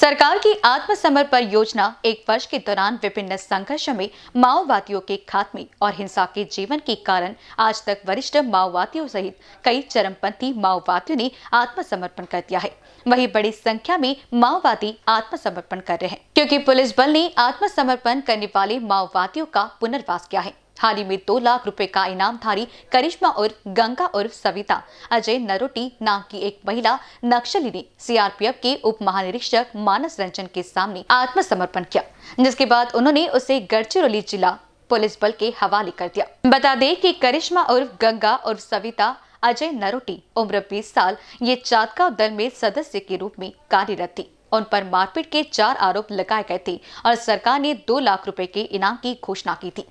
सरकार की आत्मसमर्पण योजना एक वर्ष के दौरान विभिन्न संघर्ष में माओवादियों के खात्मे और हिंसा के जीवन के कारण आज तक वरिष्ठ माओवादियों सहित कई चरमपंथी माओवादियों ने आत्मसमर्पण कर दिया है वहीं बड़ी संख्या में माओवादी आत्मसमर्पण कर रहे हैं क्योंकि पुलिस बल ने आत्मसमर्पण करने वाले माओवादियों का पुनर्वास किया है हाल ही में दो लाख रुपए का इनामधारी करिश्मा उर्फ गंगा उर्फ सविता अजय नरोटी नाम की एक महिला नक्सली ने सीआरपीएफ के उप महानिरीक्षक मानस रंजन के सामने आत्मसमर्पण किया जिसके बाद उन्होंने उसे गढ़चिरौली जिला पुलिस बल के हवाले कर दिया बता दें कि करिश्मा उर्फ गंगा उर्फ सविता अजय नरोटी उम्र 20 साल ये चातका दल में सदस्य के रूप में कार्यरत थी उन पर मारपीट के चार आरोप लगाए गए थे और सरकार ने दो लाख रुपए के इनाम की घोषणा की थी